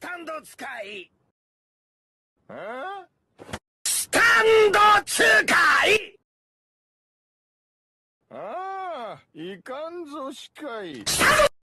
スタンド使いスタンド使いああいかんぞしかい